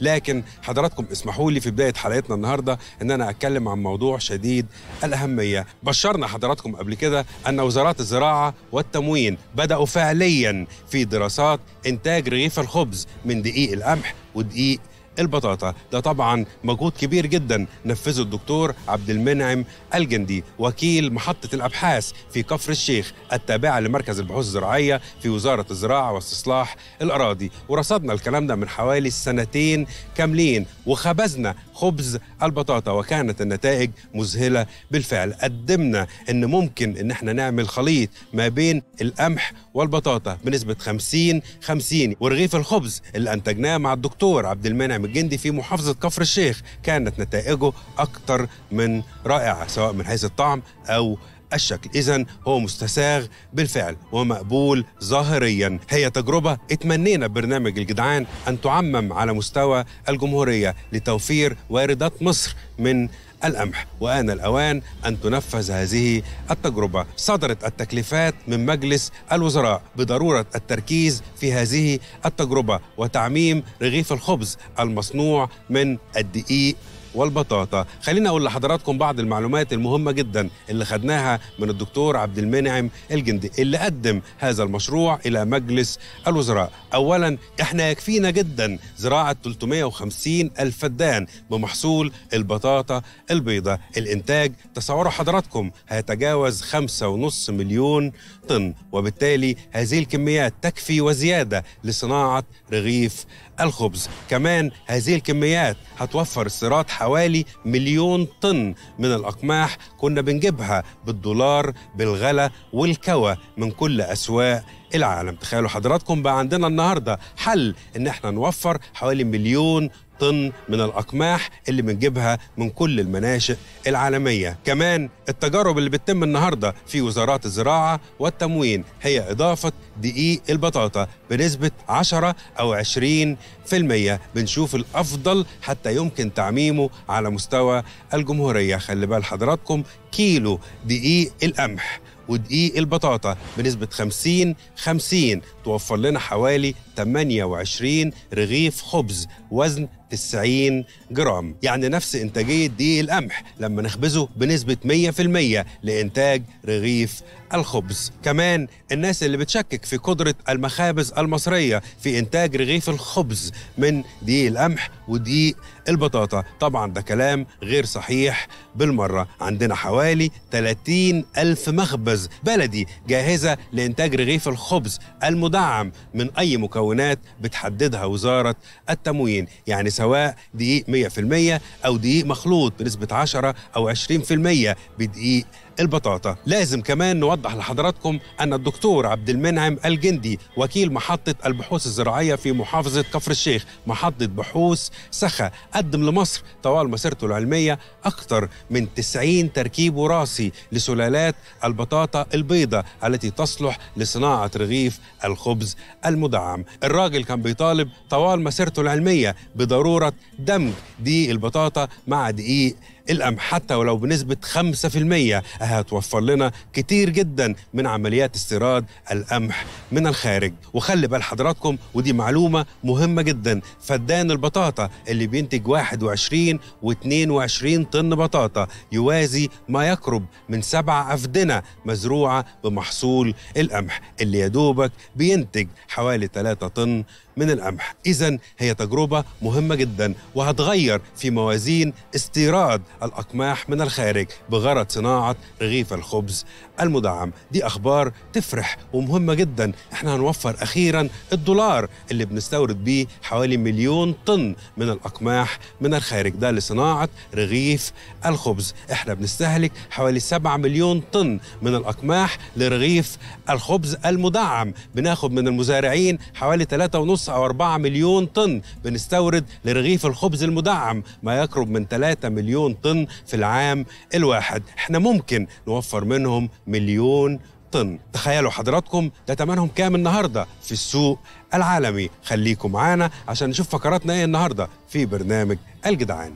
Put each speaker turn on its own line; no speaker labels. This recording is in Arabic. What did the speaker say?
لكن حضراتكم اسمحوا لي في بدايه حلقتنا النهارده ان انا اتكلم عن موضوع شديد الاهميه بشرنا حضراتكم قبل كده ان وزارات الزراعه والتموين بداوا فعليا في دراسات انتاج رغيف الخبز من دقيق القمح ودقيق البطاطا ده طبعا مجهود كبير جدا نفذه الدكتور عبد المنعم الجندي وكيل محطة الأبحاث في كفر الشيخ التابعة لمركز البحوث الزراعية في وزارة الزراعة واستصلاح الأراضي ورصدنا الكلام ده من حوالي سنتين كاملين وخبزنا خبز البطاطا وكانت النتائج مذهله بالفعل قدمنا ان ممكن ان احنا نعمل خليط ما بين القمح والبطاطا بنسبه 50 50 ورغيف الخبز اللي انتجناه مع الدكتور عبد المنعم الجندي في محافظه كفر الشيخ كانت نتائجه أكثر من رائعه سواء من حيث الطعم او الشكل إذا هو مستساغ بالفعل ومقبول ظاهريا هي تجربة اتمنينا برنامج الجدعان أن تعمم على مستوى الجمهورية لتوفير واردات مصر من القمح وآن الأوان أن تنفذ هذه التجربة صدرت التكليفات من مجلس الوزراء بضرورة التركيز في هذه التجربة وتعميم رغيف الخبز المصنوع من الدقيق والبطاطا خليني اقول لحضراتكم بعض المعلومات المهمه جدا اللي خدناها من الدكتور عبد المنعم الجندي اللي قدم هذا المشروع الى مجلس الوزراء اولا احنا يكفينا جدا زراعه 350 الف فدان بمحصول البطاطا البيضاء الانتاج تصوروا حضراتكم هيتجاوز 5.5 مليون طن وبالتالي هذه الكميات تكفي وزياده لصناعه رغيف الخبز كمان هذه الكميات هتوفر استيراد حوالي حوالي مليون طن من الأقماح كنا بنجيبها بالدولار بالغلا والكوى من كل أسواق العالم تخيلوا حضراتكم بقى عندنا النهارده حل ان احنا نوفر حوالي مليون طن من الأقماح اللي بنجيبها من كل المناشئ العالمية كمان التجارب اللي بتتم النهاردة في وزارات الزراعة والتموين هي إضافة دقيق البطاطا بنسبة 10 أو 20% بنشوف الأفضل حتى يمكن تعميمه على مستوى الجمهورية خلي بال حضراتكم كيلو دقيق القمح ودقيق البطاطا بنسبة 50 50 توفر لنا حوالي 28 رغيف خبز وزن 90 جرام يعني نفس إنتاجية دي القمح لما نخبزه بنسبة 100% لإنتاج رغيف الخبز كمان الناس اللي بتشكك في قدرة المخابز المصرية في إنتاج رغيف الخبز من دي القمح ودي البطاطا طبعا ده كلام غير صحيح بالمرة عندنا حوالي 30 ألف مخبز بلدي جاهزة لإنتاج رغيف الخبز المدعم من أي مكونات بتحددها وزارة التموين يعني سواء دقيق 100% أو دقيق مخلوط بنسبة 10 أو 20% بدقيق البطاطا لازم كمان نوضح لحضراتكم أن الدكتور عبد المنعم الجندي وكيل محطة البحوث الزراعية في محافظة كفر الشيخ محطة بحوث سخا قدم لمصر طوال مسيرته العلمية أكثر من 90 تركيب وراثي لسلالات البطاطا البيضاء التي تصلح لصناعة رغيف الخبز المدعم الراجل كان بيطالب طوال مسيرته العلمية بضرورة ضروره دمج دي البطاطا مع دقيق القمح حتى ولو بنسبة 5% هتوفر لنا كتير جدا من عمليات استيراد القمح من الخارج وخلي بال حضراتكم ودي معلومة مهمة جدا فدان البطاطا اللي بينتج 21 و22 طن بطاطا يوازي ما يقرب من سبع أفدنة مزروعة بمحصول القمح اللي يدوبك بينتج حوالي 3 طن من القمح إذا هي تجربة مهمة جدا وهتغير في موازين استيراد الأقماح من الخارج بغرض صناعة رغيف الخبز المدعم دي أخبار تفرح ومهمة جدا احنا هنوفر أخيرا الدولار اللي بنستورد بيه حوالي مليون طن من الأقماح من الخارج ده لصناعة رغيف الخبز احنا بنستهلك حوالي 7 مليون طن من الأقماح لرغيف الخبز المدعم بناخد من المزارعين حوالي 3.5 أو 4 مليون طن بنستورد لرغيف الخبز المدعم ما يقرب من 3 مليون طن طن في العام الواحد احنا ممكن نوفر منهم مليون طن تخيلوا حضراتكم ده تمنهم كام النهارده في السوق العالمي خليكم معانا عشان نشوف فقراتنا ايه النهارده في برنامج الجدعان